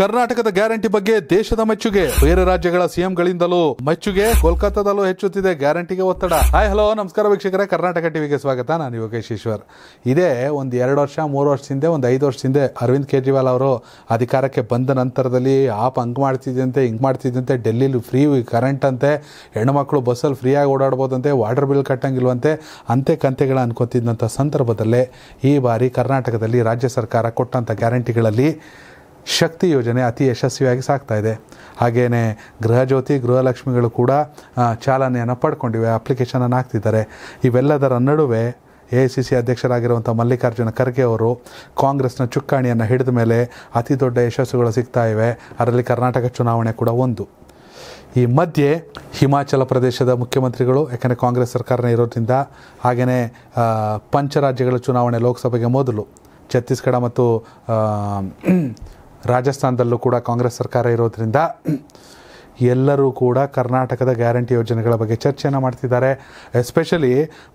ಕರ್ನಾಟಕದ ಗ್ಯಾರಂಟಿ ಬಗ್ಗೆ ದೇಶದ ಮೆಚ್ಚುಗೆ ಬೇರೆ ರಾಜ್ಯಗಳ ಸಿಎಂಗಳಿಂದಲೂ ಮೆಚ್ಚುಗೆ ಕೋಲ್ಕತ್ತಾದಲ್ಲೂ ಹೆಚ್ಚುತ್ತಿದೆ ಗ್ಯಾರಂಟಿಗೆ ಒತ್ತಡ ಹಾಯ್ ಹಲೋ ನಮಸ್ಕಾರ ವೀಕ್ಷಕರೇ ಕರ್ನಾಟಕ ಟಿವಿಗೆ ಸ್ವಾಗತ ನಾನು ಯೋಗೇಶ್ ಈಶ್ವರ್ ಇದೇ ಒಂದು ಎರಡು ವರ್ಷ ಮೂರು ವರ್ಷ ಹಿಂದೆ ಒಂದು ಐದು ವರ್ಷ ಹಿಂದೆ ಅರವಿಂದ್ ಕೇಜ್ರಿವಾಲ್ ಅವರು ಅಧಿಕಾರಕ್ಕೆ ಬಂದ ನಂತರದಲ್ಲಿ ಆಪ್ ಹಂಗ್ ಮಾಡ್ತಿದ್ದಂತೆ ಹಿಂಗೆ ಮಾಡ್ತಿದ್ದಂತೆ ಡೆಲ್ಲಿ ಫ್ರೀ ಕರೆಂಟ್ ಅಂತೆ ಹೆಣ್ಣುಮಕ್ಳು ಬಸ್ಸಲ್ಲಿ ಫ್ರೀಯಾಗಿ ಓಡಾಡ್ಬೋದಂತೆ ವಾಟರ್ ಬಿಲ್ ಕಟ್ಟಂಗಿಲ್ವಂತೆ ಅಂತೆ ಕಂತೆಗಳ ಅನ್ಕೋತಿದ್ದಂಥ ಸಂದರ್ಭದಲ್ಲೇ ಈ ಬಾರಿ ಕರ್ನಾಟಕದಲ್ಲಿ ರಾಜ್ಯ ಸರ್ಕಾರ ಕೊಟ್ಟಂಥ ಗ್ಯಾರಂಟಿಗಳಲ್ಲಿ ಶಕ್ತಿ ಯೋಜನೆ ಅತಿ ಯಶಸ್ವಿಯಾಗಿ ಸಾಗ್ತಾ ಇದೆ ಹಾಗೆಯೇ ಗೃಹಜ್ಯೋತಿ ಗೃಹಲಕ್ಷ್ಮಿಗಳು ಕೂಡ ಚಾಲನೆಯನ್ನು ಪಡ್ಕೊಂಡಿವೆ ಅಪ್ಲಿಕೇಶನನ್ನು ಹಾಕ್ತಿದ್ದಾರೆ ಇವೆಲ್ಲದರ ನಡುವೆ ಎ ಐ ಸಿ ಸಿ ಅಧ್ಯಕ್ಷರಾಗಿರುವಂಥ ಮಲ್ಲಿಕಾರ್ಜುನ ಖರ್ಗೆ ಅವರು ಕಾಂಗ್ರೆಸ್ನ ಚುಕ್ಕಾಣಿಯನ್ನು ಹಿಡಿದ ಮೇಲೆ ಅತಿ ದೊಡ್ಡ ಯಶಸ್ಸುಗಳು ಸಿಗ್ತಾ ಇವೆ ಅದರಲ್ಲಿ ಕರ್ನಾಟಕ ಚುನಾವಣೆ ಕೂಡ ಒಂದು ಈ ಮಧ್ಯೆ ಹಿಮಾಚಲ ಪ್ರದೇಶದ ಮುಖ್ಯಮಂತ್ರಿಗಳು ಯಾಕೆಂದರೆ ಕಾಂಗ್ರೆಸ್ ಸರ್ಕಾರನೇ ಇರೋದ್ರಿಂದ ಹಾಗೆಯೇ ಪಂಚರಾಜ್ಯಗಳ ಚುನಾವಣೆ ಲೋಕಸಭೆಗೆ ಮೊದಲು ಛತ್ತೀಸ್ಗಢ ಮತ್ತು ರಾಜಸ್ಥಾನದಲ್ಲೂ ಕೂಡ ಕಾಂಗ್ರೆಸ್ ಸರ್ಕಾರ ಇರೋದ್ರಿಂದ ಎಲ್ಲರೂ ಕೂಡ ಕರ್ನಾಟಕದ ಗ್ಯಾರಂಟಿ ಯೋಜನೆಗಳ ಬಗ್ಗೆ ಚರ್ಚೆಯನ್ನು ಮಾಡ್ತಿದ್ದಾರೆ ಎಸ್ಪೆಷಲಿ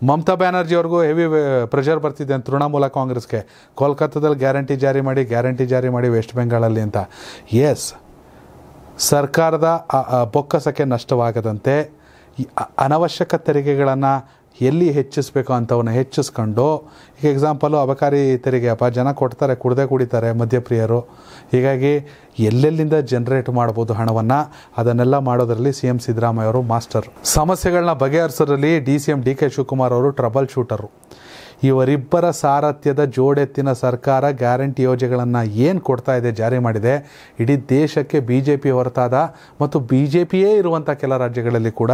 ಮಮತಾ ಬ್ಯಾನರ್ಜಿ ಅವ್ರಿಗೂ ಹೆವಿ ಪ್ರೆಷರ್ uh, ಬರ್ತಿದೆ ಅಂತ ತೃಣಮೂಲ ಕಾಂಗ್ರೆಸ್ಗೆ ಕೋಲ್ಕತ್ತಾದಲ್ಲಿ ಗ್ಯಾರಂಟಿ ಜಾರಿ ಮಾಡಿ ಗ್ಯಾರಂಟಿ ಜಾರಿ ಮಾಡಿ ವೆಸ್ಟ್ ಬೆಂಗಾಳಲ್ಲಿ ಅಂತ ಎಸ್ ಸರ್ಕಾರದ ಬೊಕ್ಕಸಕ್ಕೆ ನಷ್ಟವಾಗದಂತೆ ಅನವಶ್ಯಕ ತೆರಿಗೆಗಳನ್ನು ಎಲ್ಲಿ ಹೆಚ್ಚಿಸ್ಬೇಕು ಅಂಥವನ್ನ ಹೆಚ್ಚಿಸ್ಕೊಂಡು ಈಗ ಎಕ್ಸಾಂಪಲು ಅಬಕಾರಿ ತೆರಿಗೆ ಅಪ್ಪ ಜನ ಕೊಡ್ತಾರೆ ಕುಡ್ದೇ ಕುಡಿತಾರೆ ಮದ್ಯಪ್ರಿಯರು ಹೀಗಾಗಿ ಎಲ್ಲೆಲ್ಲಿಂದ ಜನರೇಟ್ ಮಾಡ್ಬೋದು ಹಣವನ್ನು ಅದನ್ನೆಲ್ಲ ಮಾಡೋದರಲ್ಲಿ ಸಿ ಎಂ ಸಿದ್ದರಾಮಯ್ಯ ಅವರು ಮಾಸ್ಟರ್ ಸಮಸ್ಯೆಗಳನ್ನ ಬಗೆಹರಿಸೋದ್ರಲ್ಲಿ D C M D K Shivakumar ಅವರು ಟ್ರಬಲ್ ಶೂಟರು ಇವರಿಬ್ಬರ ಸಾರಥ್ಯದ ಜೋಡೆತ್ತಿನ ಸರ್ಕಾರ ಗ್ಯಾರಂಟಿ ಯೋಜನೆಗಳನ್ನು ಏನು ಕೊಡ್ತಾ ಇದೆ ಜಾರಿ ಮಾಡಿದೆ ಇಡೀ ದೇಶಕ್ಕೆ ಬಿ ಜೆ ಪಿ ಹೊರತಾದ ಮತ್ತು ಬಿ ಜೆ ಪಿಯೇ ಇರುವಂಥ ಕೆಲ ರಾಜ್ಯಗಳಲ್ಲಿ ಕೂಡ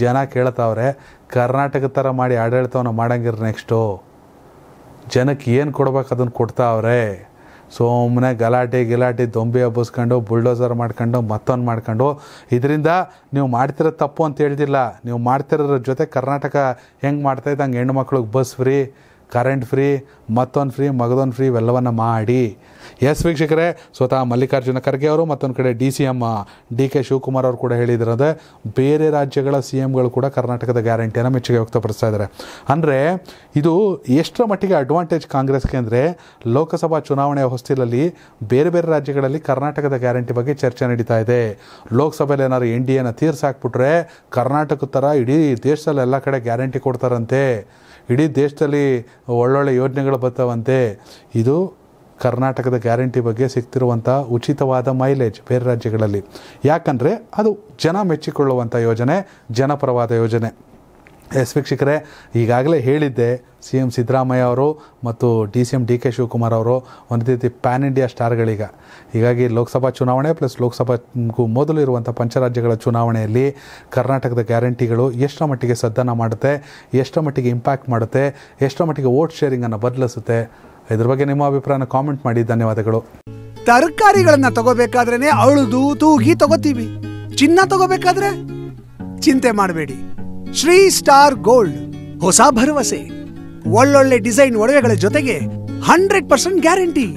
ಜನ ಕೇಳ್ತಾವ್ರೆ ಕರ್ನಾಟಕ ಥರ ಮಾಡಿ ಆಡಳಿತವನ್ನು ಮಾಡಂಗಿರ ನೆಕ್ಸ್ಟು ಜನಕ್ಕೆ ಏನು ಕೊಡ್ಬೇಕು ಅದನ್ನು ಕೊಡ್ತಾವ್ರೆ ಸುಮ್ಮನೆ ಗಲಾಟೆ ಗಿಲಾಟೆ ದೊಂಬಿ ಹಬ್ಬಿಸ್ಕೊಂಡು ಬುಲ್ಡೋಸರ್ ಮಾಡ್ಕೊಂಡು ಮತ್ತೊಂದು ಮಾಡ್ಕೊಂಡು ಇದರಿಂದ ನೀವು ಮಾಡ್ತಿರೋ ತಪ್ಪು ಅಂತ ಹೇಳ್ದಿಲ್ಲ ನೀವು ಮಾಡ್ತಿರೋದ್ರ ಜೊತೆ ಕರ್ನಾಟಕ ಹೆಂಗೆ ಮಾಡ್ತಾ ಹಂಗೆ ಹೆಣ್ಣು ಮಕ್ಳಿಗೆ ಬಸ್ ಫ್ರೀ ಕರೆಂಟ್ ಫ್ರೀ ಮತ್ತೊಂದು ಫ್ರೀ ಮಗದೊಂದು ಫ್ರೀ ಇವೆಲ್ಲವನ್ನು ಮಾಡಿ ಎಸ್ ವೀಕ್ಷಕರೇ ಸ್ವತಃ ಮಲ್ಲಿಕಾರ್ಜುನ ಖರ್ಗೆ ಅವರು ಮತ್ತೊಂದು ಕಡೆ D C M D K Shivakumar ಅವರು ಕೂಡ ಹೇಳಿದ್ರಂದರೆ ಬೇರೆ ರಾಜ್ಯಗಳ ಸಿ ಎಮ್ಗಳು ಕೂಡ ಕರ್ನಾಟಕದ ಗ್ಯಾರಂಟಿಯನ್ನು ಮೆಚ್ಚುಗೆ ವ್ಯಕ್ತಪಡಿಸ್ತಾ ಇದ್ದಾರೆ ಅಂದರೆ ಇದು ಎಷ್ಟರ ಮಟ್ಟಿಗೆ ಅಡ್ವಾಂಟೇಜ್ ಕಾಂಗ್ರೆಸ್ಗೆ ಅಂದರೆ ಲೋಕಸಭಾ ಚುನಾವಣೆಯ ಹೊಸ್ತಿಲಲ್ಲಿ ಬೇರೆ ಬೇರೆ ರಾಜ್ಯಗಳಲ್ಲಿ ಕರ್ನಾಟಕದ ಗ್ಯಾರಂಟಿ ಬಗ್ಗೆ ಚರ್ಚೆ ನಡೀತಾ ಇದೆ ಲೋಕಸಭೆಯಲ್ಲಿ ಏನಾದ್ರು ಎನ್ ಡಿ ಎನ ತೀರ್ಸಾಕ್ಬಿಟ್ರೆ ಕರ್ನಾಟಕದ ಥರ ಇಡೀ ದೇಶದಲ್ಲಿ ಎಲ್ಲ ಕಡೆ ಗ್ಯಾರಂಟಿ ಕೊಡ್ತಾರಂತೆ ಇಡೀ ದೇಶದಲ್ಲಿ ಒಳ್ಳೊಳ್ಳೆ ಯೋಜನೆಗಳು ಬರ್ತಾವಂತೆ ಇದು ಕರ್ನಾಟಕದ ಗ್ಯಾರಂಟಿ ಬಗ್ಗೆ ಸಿಗ್ತಿರುವಂಥ ಉಚಿತವಾದ ಮೈಲೇಜ್ ಬೇರೆ ರಾಜ್ಯಗಳಲ್ಲಿ ಯಾಕಂದರೆ ಅದು ಜನ ಮೆಚ್ಚಿಕೊಳ್ಳುವಂಥ ಯೋಜನೆ ಜನಪರವಾದ ಯೋಜನೆ ಎಸ್ ವೀಕ್ಷಕರೇ ಈಗಾಗಲೇ ಹೇಳಿದ್ದೆ ಸಿ ಎಂ ಸಿದ್ದರಾಮಯ್ಯ ಅವರು ಮತ್ತು D C M D K Shivakumar ಅವರು ಒಂದು ರೀತಿ ಪ್ಯಾನ್ ಇಂಡಿಯಾ ಸ್ಟಾರ್ಗಳೀಗ ಹೀಗಾಗಿ ಲೋಕಸಭಾ ಚುನಾವಣೆ ಪ್ಲಸ್ ಲೋಕಸಭಾಗೂ ಮೊದಲು ಇರುವಂಥ ಪಂಚರಾಜ್ಯಗಳ ಚುನಾವಣೆಯಲ್ಲಿ ಕರ್ನಾಟಕದ ಗ್ಯಾರಂಟಿಗಳು ಎಷ್ಟರ ಮಟ್ಟಿಗೆ ಸದ್ದನ್ನು ಮಾಡುತ್ತೆ ಎಷ್ಟರ ಮಟ್ಟಿಗೆ ಇಂಪ್ಯಾಕ್ಟ್ ಮಾಡುತ್ತೆ ಎಷ್ಟರ ಮಟ್ಟಿಗೆ ವೋಟ್ ಶೇರಿಂಗನ್ನು ಬದಲಿಸುತ್ತೆ ಇದ್ರ ಬಗ್ಗೆ ನಿಮ್ಮ ಅಭಿಪ್ರಾಯನ ಕಾಮೆಂಟ್ ಮಾಡಿ ಧನ್ಯವಾದಗಳು ತರಕಾರಿಗಳನ್ನು ತಗೋಬೇಕಾದ್ರೇ ಅಳುದು ತೂಗಿ ತಗೋತೀವಿ ಚಿನ್ನ ತಗೋಬೇಕಾದ್ರೆ ಚಿಂತೆ ಮಾಡಬೇಡಿ ಶ್ರೀ ಸ್ಟಾರ್ ಗೋಲ್ಡ್ ಹೊಸ ಭರವಸೆ ಒಳ್ಳೊಳ್ಳೆ ಡಿಸೈನ್ ಒಡವೆಗಳ ಜೊತೆಗೆ ಹಂಡ್ರೆಡ್ ಪರ್ಸೆಂಟ್ ಗ್ಯಾರಂಟಿ